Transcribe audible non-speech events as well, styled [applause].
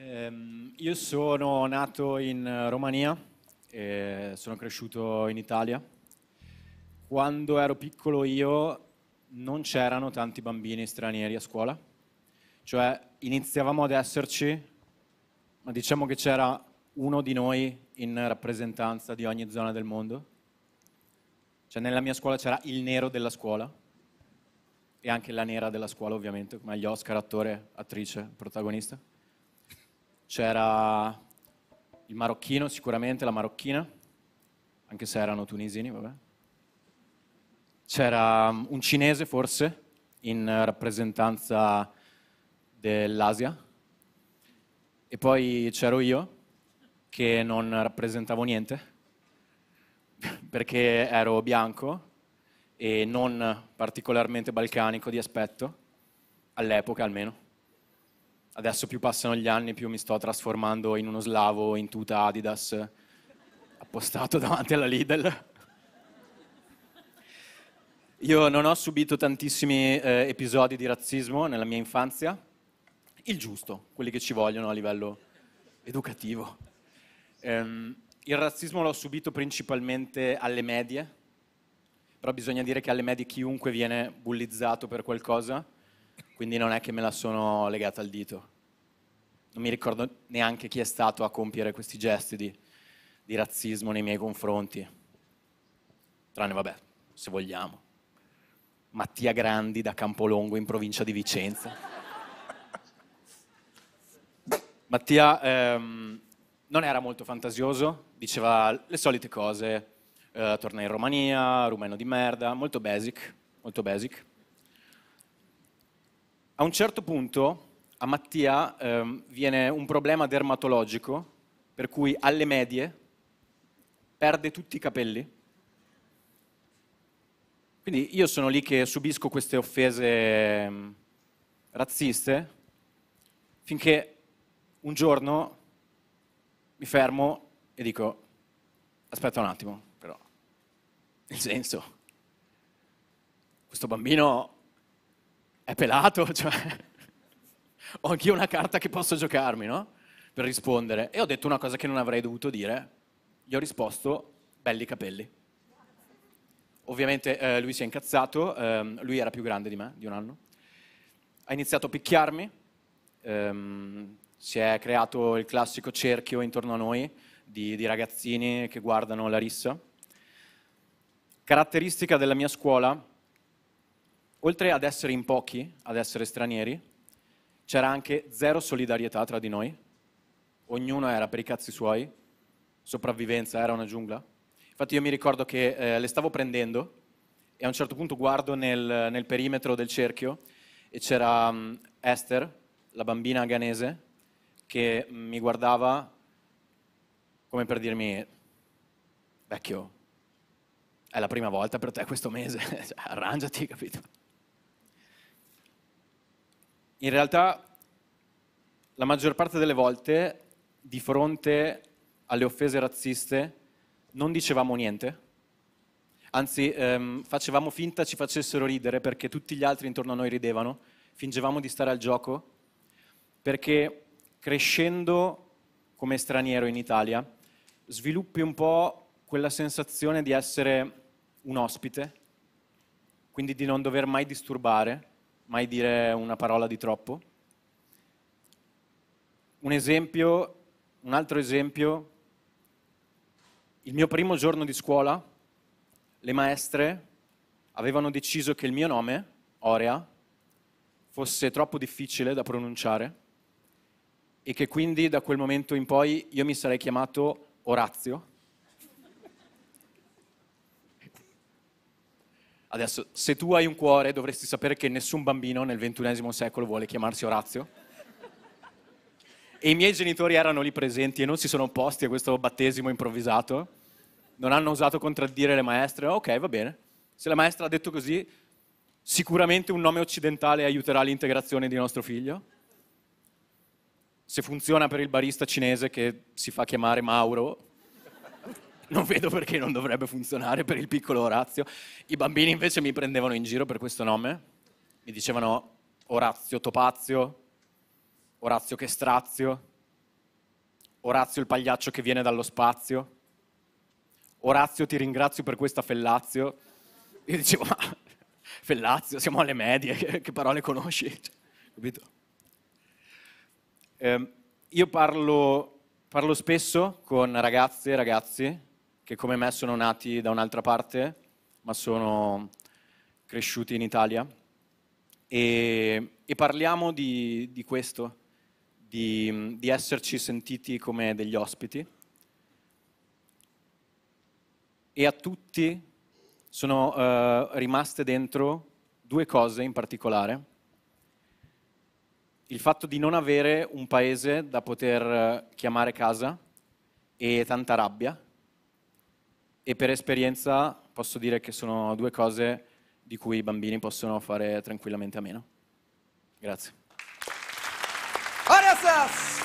Eh, io sono nato in eh, Romania e sono cresciuto in Italia. Quando ero piccolo io non c'erano tanti bambini stranieri a scuola, cioè iniziavamo ad esserci, ma diciamo che c'era uno di noi in rappresentanza di ogni zona del mondo. Cioè nella mia scuola c'era il nero della scuola e anche la nera della scuola ovviamente, come gli Oscar, attore, attrice, protagonista. C'era il marocchino, sicuramente la marocchina, anche se erano tunisini, vabbè. C'era mm, un cinese forse, in rappresentanza dell'Asia. E poi c'ero io, che non rappresentavo niente, [laughs] perché ero bianco e non particolarmente balcanico di aspetto, all'epoca almeno adesso più passano gli anni, più mi sto trasformando in uno slavo in tuta Adidas appostato [laughs] davanti alla Lidl. Io non ho subito tantissimi eh, episodi di razzismo nella mia infanzia, il giusto, quelli che ci vogliono a livello educativo. Ehm, il razzismo l'ho subito principalmente alle medie, però bisogna dire che alle medie chiunque viene bullizzato per qualcosa quindi non è che me la sono legata al dito. Non mi ricordo neanche chi è stato a compiere questi gesti di, di razzismo nei miei confronti, tranne vabbè, se vogliamo. Mattia Grandi da Campolongo in provincia di Vicenza. [laughs] Mattia ehm, non era molto fantasioso, diceva le solite cose, eh, torna in Romania, rumeno di merda, molto basic, molto basic. A un certo punto a Mattia ehm, viene un problema dermatologico, per cui alle medie perde tutti i capelli. Quindi io sono lì che subisco queste offese ehm, razziste, finché un giorno mi fermo e dico, aspetta un attimo, però, nel senso, questo bambino è pelato, [laughs] cioè ho anch'io una carta che posso giocarmi, no? Per rispondere. E ho detto una cosa che non avrei dovuto dire. Gli ho risposto, belli capelli. Ovviamente eh, lui si è incazzato, ehm, lui era più grande di me, di un anno. Ha iniziato a picchiarmi, ehm, si è creato il classico cerchio intorno a noi di, di ragazzini che guardano la rissa. Caratteristica della mia scuola oltre ad essere in pochi, ad essere stranieri, c'era anche zero solidarietà tra di noi. Ognuno era per i cazzi suoi, sopravvivenza, era una giungla. Infatti io mi ricordo che eh, le stavo prendendo e a un certo punto guardo nel, nel perimetro del cerchio e c'era um, Esther, la bambina ghanese, che mi guardava come per dirmi, vecchio, è la prima volta per te questo mese, [laughs] arrangiati, capito? in realtà la maggior parte delle volte di fronte alle offese razziste non dicevamo niente, anzi ehm, facevamo finta ci facessero ridere perché tutti gli altri intorno a noi ridevano, fingevamo di stare al gioco, perché crescendo come straniero in Italia sviluppi un po' quella sensazione di essere un ospite, quindi di non dover mai disturbare, mai dire una parola di troppo. Un esempio, un altro esempio, il mio primo giorno di scuola, le maestre avevano deciso che il mio nome, Orea, fosse troppo difficile da pronunciare e che quindi da quel momento in poi io mi sarei chiamato Orazio Adesso, se tu hai un cuore, dovresti sapere che nessun bambino nel ventunesimo secolo vuole chiamarsi Orazio. E i miei genitori erano lì presenti e non si sono opposti a questo battesimo improvvisato. Non hanno osato contraddire le maestre. Ok, va bene. Se la maestra ha detto così, sicuramente un nome occidentale aiuterà l'integrazione di nostro figlio. Se funziona per il barista cinese che si fa chiamare Mauro, non vedo perché non dovrebbe funzionare per il piccolo Orazio. I bambini invece mi prendevano in giro per questo nome, mi dicevano Orazio Topazio, Orazio che strazio, Orazio il pagliaccio che viene dallo spazio, Orazio ti ringrazio per questa fellazio. Io dicevo, ma fellazio, siamo alle medie, che, che parole conosci? Capito? Eh, io parlo, parlo spesso con ragazze e ragazzi che come me sono nati da un'altra parte, ma sono cresciuti in Italia. E, e parliamo di, di questo, di, di esserci sentiti come degli ospiti. E a tutti sono uh, rimaste dentro due cose in particolare. Il fatto di non avere un paese da poter eh, chiamare casa e tanta rabbia, e per esperienza posso dire che sono due cose di cui i bambini possono fare tranquillamente a meno. Grazie. Ariasas!